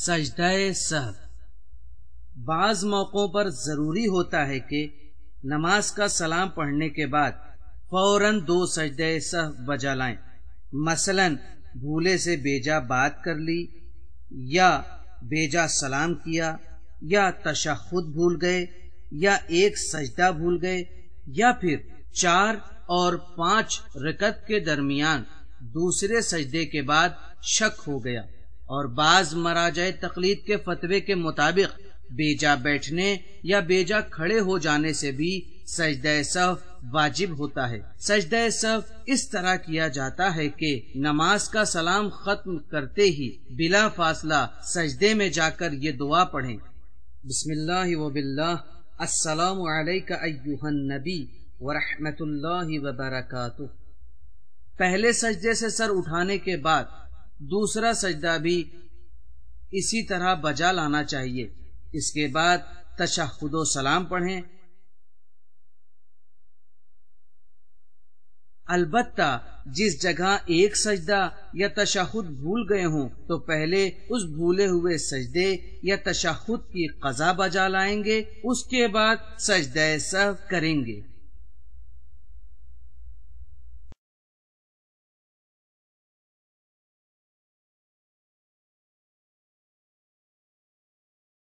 सजदाए सहब बाज मौक़ों पर ज़रूरी होता है कि नमाज का सलाम पढ़ने के बाद फौरन दो सजद सह बजा लाए मसलन भूले से बेजा बात कर ली या बेजा सलाम किया या तशहद भूल गए या एक सजदा भूल गए या फिर चार और पांच रकत के दरमियान दूसरे सजदे के बाद शक हो गया और बाज मराजय तकलीद के फतवे के मुताबिक बेजा बैठने या बेजा खड़े हो जाने से भी सजद सफ वाजिब होता है सजद सफ इस तरह किया जाता है कि नमाज का सलाम खत्म करते ही बिला फासला सजदे में जाकर ये दुआ पढ़ें बिस्मिल्लाह व बिल्लाह नबी व पहले सजदे से सर उठाने के बाद दूसरा सजदा भी इसी तरह बजा लाना चाहिए इसके बाद तशहद सलाम पढ़ें अलबत्ता जिस जगह एक सजदा या तशहद भूल गए हों तो पहले उस भूले हुए सजदे या तशहद की कजा बजा लाएंगे उसके बाद सजदे सह करेंगे